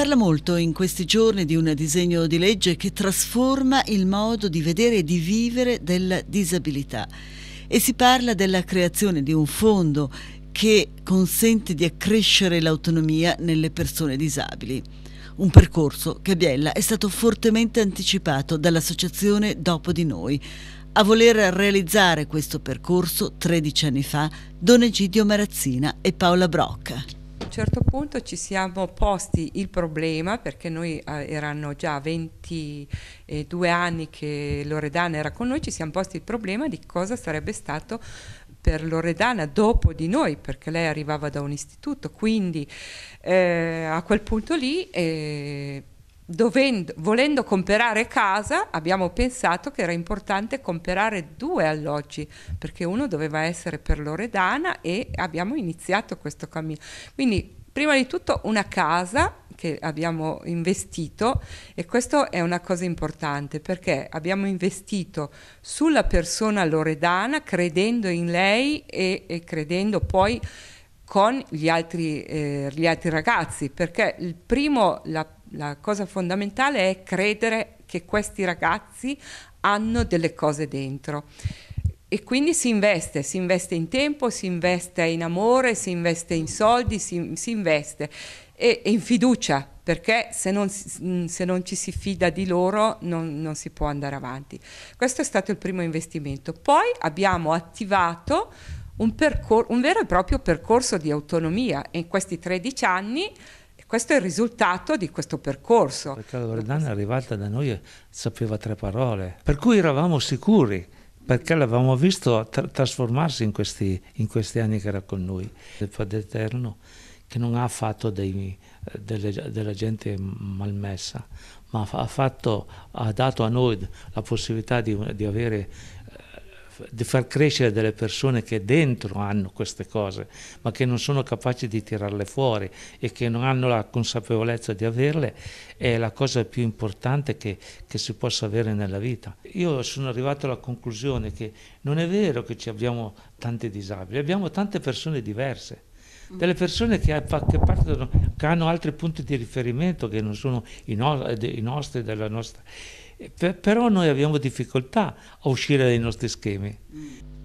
parla molto in questi giorni di un disegno di legge che trasforma il modo di vedere e di vivere della disabilità e si parla della creazione di un fondo che consente di accrescere l'autonomia nelle persone disabili. Un percorso che Biella è stato fortemente anticipato dall'associazione Dopo di Noi. A voler realizzare questo percorso, 13 anni fa, Don Egidio Marazzina e Paola Brocca certo punto ci siamo posti il problema, perché noi eh, erano già 22 anni che Loredana era con noi, ci siamo posti il problema di cosa sarebbe stato per Loredana dopo di noi, perché lei arrivava da un istituto, quindi eh, a quel punto lì... Eh, dovendo, volendo comprare casa, abbiamo pensato che era importante comprare due alloggi, perché uno doveva essere per Loredana e abbiamo iniziato questo cammino. Quindi, prima di tutto, una casa che abbiamo investito e questa è una cosa importante perché abbiamo investito sulla persona Loredana credendo in lei e, e credendo poi con gli altri, eh, gli altri ragazzi perché il primo, la la cosa fondamentale è credere che questi ragazzi hanno delle cose dentro. E quindi si investe, si investe in tempo, si investe in amore, si investe in soldi, si, si investe e, e, in fiducia, perché se non, mm, se non, ci si fida di loro non, non si può andare avanti. Questo è stato il primo investimento. Poi abbiamo attivato un, percor- un, vero e proprio percorso di autonomia. E in questi 13 anni questo è il risultato di questo percorso. Perché la Loredana è arrivata da noi e sapeva tre parole, per cui eravamo sicuri perché l'avevamo visto tra trasformarsi in questi, in questi, anni che era con noi. Il Padre Eterno che non ha fatto dei, delle, della gente malmessa, ma ha, fatto, ha dato a noi la possibilità di, di avere di far crescere delle persone che dentro hanno queste cose, ma che non sono capaci di tirarle fuori e che non hanno la consapevolezza di averle, è la cosa più importante che, che si possa avere nella vita. Io sono arrivato alla conclusione che non è vero che ci abbiamo tanti disabili, abbiamo tante persone diverse delle persone che, che, partono, che, hanno altri punti di riferimento che non sono i, no, i nostri, della nostra però noi abbiamo difficoltà a uscire dai nostri schemi.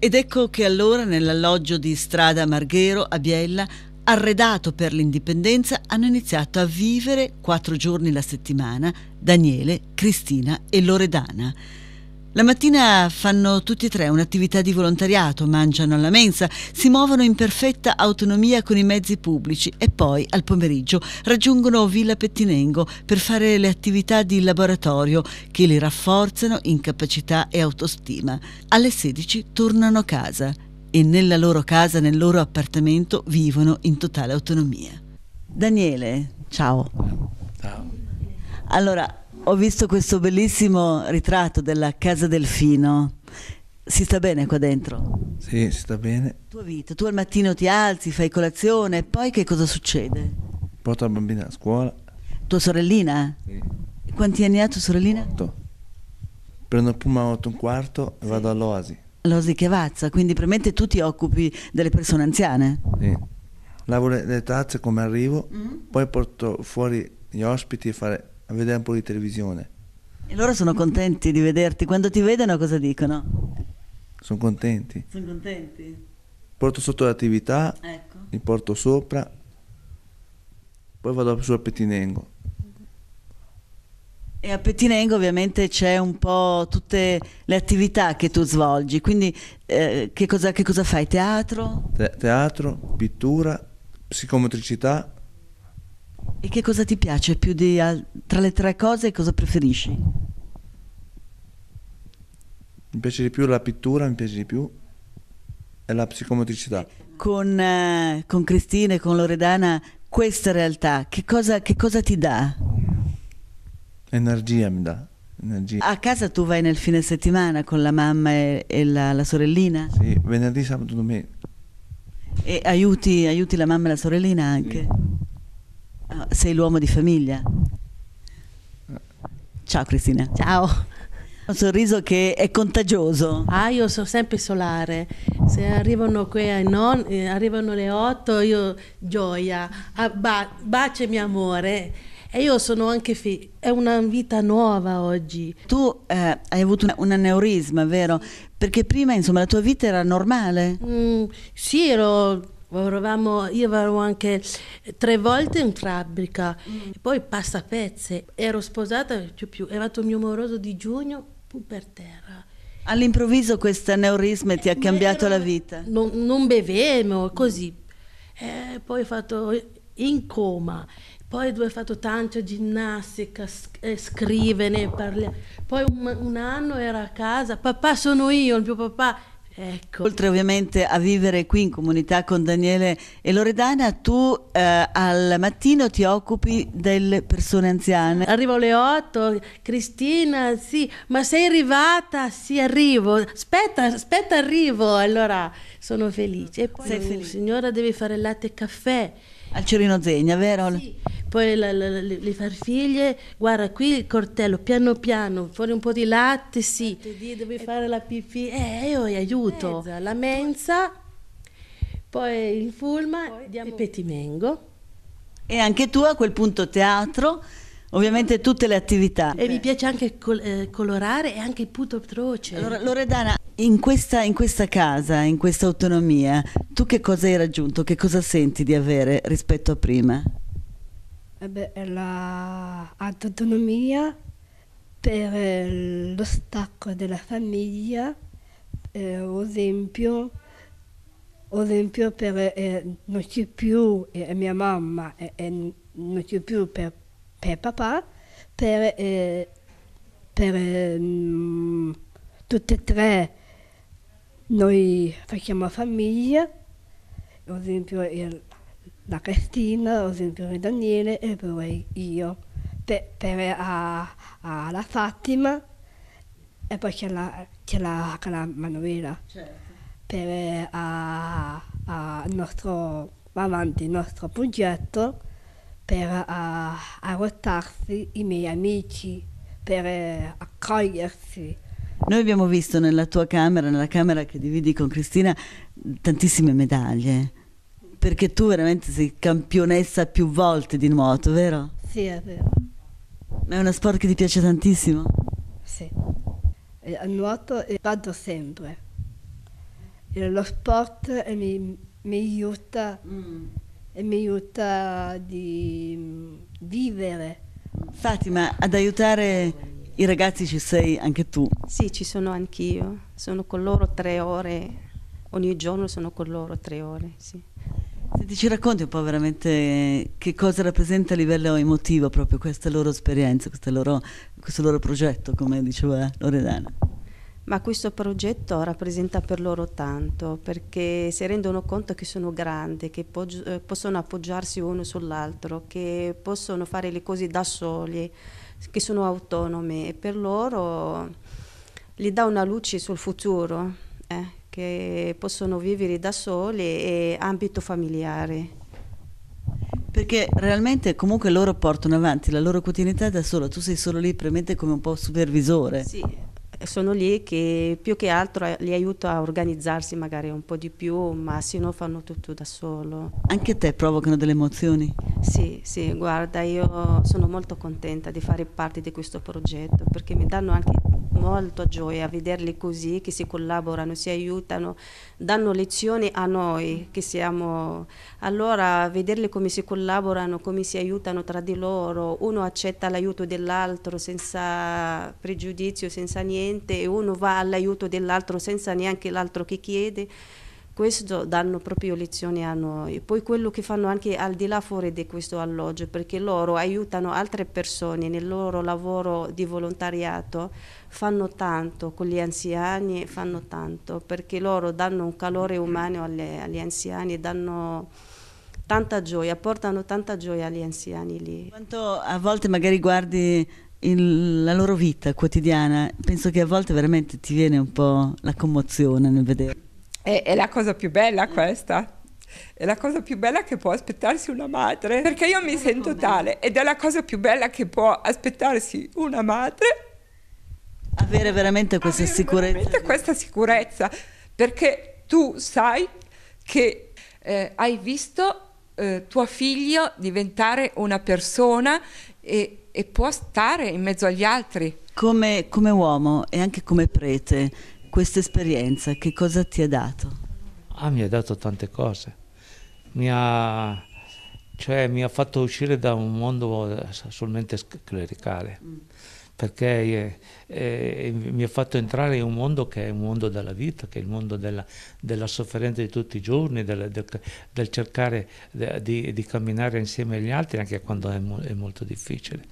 Ed ecco che allora nell'alloggio di Strada Marghero a Biella, arredato per l'indipendenza, hanno iniziato a vivere quattro giorni la settimana Daniele, Cristina e Loredana la mattina fanno tutti e tre un'attività di volontariato, mangiano alla mensa, si muovono in perfetta autonomia con i mezzi pubblici e poi al pomeriggio raggiungono Villa Pettinengo per fare le attività di laboratorio che li rafforzano in capacità e autostima. Alle 16 tornano a casa e nella loro casa, nel loro appartamento, vivono in totale autonomia. Daniele, ciao. Ciao. Allora, ho visto questo bellissimo ritratto della Casa Delfino. Si sta bene qua dentro? Sì, si sta bene. Tua vita, tu al mattino ti alzi, fai colazione, e poi che cosa succede? Porto la bambina a scuola. Tua sorellina? Sì. Quanti anni ha tua sorellina? 8. Prendo il Puma 8 un quarto e sì. vado all'Oasi. L'Oasi Chiavazza, quindi praticamente tu ti occupi delle persone anziane? Sì. Lavoro le, tazze come arrivo, mm -hmm. poi porto fuori gli ospiti e fare a vedere un po' di televisione. E loro sono contenti di vederti, quando ti vedono cosa dicono? Sono contenti. Sono contenti? Porto sotto l'attività, ecco. li porto sopra, poi vado su a Pettinengo. E a Pettinengo ovviamente c'è un po' tutte le attività che tu svolgi, quindi eh, che, cosa, che, cosa, fai? Teatro? Te teatro, pittura, psicomotricità, e che cosa ti piace più di tra le tre cose cosa preferisci? Mi piace di più la pittura, mi piace di più e la psicomotricità. Con, eh, con Cristina e con Loredana questa realtà che cosa, che cosa ti dà? Energia mi dà. Energia. A casa tu vai nel fine settimana con la mamma e, e la, la, sorellina? Sì, venerdì, sabato, domenica. E aiuti, aiuti la mamma e la sorellina anche? Sì. Eh, sei l'uomo di famiglia. Ciao Cristina. Ciao. Un sorriso che è contagioso. Ah, io sono sempre solare. Se arrivano qui ai non, eh, arrivano le 8, io gioia, ah, ba- mio amore. E io sono anche figlia, è una vita nuova oggi. Tu eh, hai avuto un, un aneurisma, vero? Perché prima, insomma, la tua vita era normale. Mm, sì, ero Lavoravamo, io lavoravo anche tre volte in fabbrica, mm. poi pezze. Ero sposata, più, più, è arrivato il mio moroso di giugno, pu per terra. All'improvviso questo aneurisma ti ha eh, cambiato ero, la vita? Non, non bevevo, così. Eh, poi ho fatto in coma, poi dove ho fatto tanta ginnastica, eh, scrivere, parlare. Poi un, un anno era a casa, papà sono io, il mio papà Ecco. Oltre ovviamente a vivere qui in comunità con Daniele e Loredana, tu eh, al mattino ti occupi delle persone anziane. Arrivo alle 8, Cristina, sì, ma sei arrivata? Sì, arrivo. Aspetta, aspetta, arrivo. Allora sono felice. E poi sei signora deve fare latte e caffè. Al Cerino Zegna, vero? Sì poi la, la, le, le farfiglie, guarda qui il cortello, piano piano, fuori un po' di latte, sì, ah, di, devi fare la pipì, eh io aiuto, mezza, eh, la mensa, poi il fulma, poi diamo... il petimengo. E anche tu a quel punto teatro, ovviamente tutte le attività. E mi piace anche col, eh, colorare e anche il puto atroce. Allora Loredana, in questa, in questa, casa, in questa autonomia, tu che cosa hai raggiunto, che cosa senti di avere rispetto a prima? Eh l'autonomia per eh, lo stacco della famiglia, eh, esempio, esempio per, eh, non c'è più eh, mia mamma e eh, eh, non c'è più per, per, papà, per, eh, per mh, mm, tutte e tre noi facciamo famiglia, esempio il la Cristina, lo sempre Daniele e poi io. Per, per a, a la Fatima e poi c'è la, c'è la, la Manuela. Certo. Per a, a nostro, avanti il nostro progetto per arrotarsi i miei amici, per eh, accogliersi. Noi abbiamo visto nella tua camera, nella camera che dividi con Cristina, tantissime medaglie. Perché tu veramente sei campionessa più volte di nuoto, vero? Sì, è vero. Ma è uno sport che ti piace tantissimo? Sì. A nuoto eh, vado sempre. Lo sport eh, mi, mi aiuta, mm. Eh, mi aiuta di mm, vivere. Fatima, ad aiutare i ragazzi ci sei anche tu? Sì, ci sono anch'io. Sono con loro tre ore, ogni giorno sono con loro tre ore, sì ci racconti un po' veramente che cosa rappresenta a livello emotivo proprio questa loro esperienza, questa loro, questo loro progetto, come diceva Loredana? Ma questo progetto rappresenta per loro tanto, perché si rendono conto che sono grandi, che eh, possono appoggiarsi uno sull'altro, che possono fare le cose da soli, che sono autonomi e per loro gli dà una luce sul futuro. Eh che possono vivere da soli e ambito familiare. Perché realmente comunque loro portano avanti la loro quotidianità da solo, tu sei solo lì premente come un po' supervisore. Sì, sono lì che più che altro eh, li aiuto a organizzarsi magari un po' di più, ma se no fanno tutto da solo. Anche te provocano delle emozioni? Sì, sì, guarda, io sono molto contenta di fare parte di questo progetto perché mi danno anche molto gioia vederli così, che si collaborano, si aiutano, danno lezioni a noi che siamo. Allora vederli come si collaborano, come si aiutano tra di loro, uno accetta l'aiuto dell'altro senza pregiudizio, senza niente, e uno va all'aiuto dell'altro senza neanche l'altro che chiede questo danno proprio lezioni a noi. Poi quello che fanno anche al di là fuori di questo alloggio, perché loro aiutano altre persone nel loro lavoro di volontariato, fanno tanto con gli anziani, fanno tanto, perché loro danno un calore umano alle, agli anziani, danno tanta gioia, portano tanta gioia agli anziani lì. Quanto a volte magari guardi il, la loro vita quotidiana, penso che a volte veramente ti viene un po' la commozione nel vedere. È, è la cosa più bella questa. È la cosa più bella che può aspettarsi una madre, perché io mi sento tale ed è la cosa più bella che può aspettarsi una madre. Avere veramente questa avere sicurezza. Veramente questa sicurezza, perché tu sai che eh, hai visto eh, tuo figlio diventare una persona e, e, può stare in mezzo agli altri. Come, come uomo e anche come prete, questa esperienza, che cosa ti ha dato? Ah, mi ha dato tante cose. Mi ha, cioè, mi ha fatto uscire da un mondo solamente clericale, mm. perché eh, eh, mi ha fatto entrare in un mondo che è un mondo della vita, che è il mondo della, della sofferenza di tutti i giorni, del, del, del cercare di, di, camminare insieme agli altri anche quando è, mo, è molto difficile.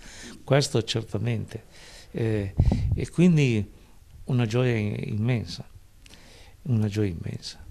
Questo certamente. Eh, e quindi una gioia immensa, una gioia immensa.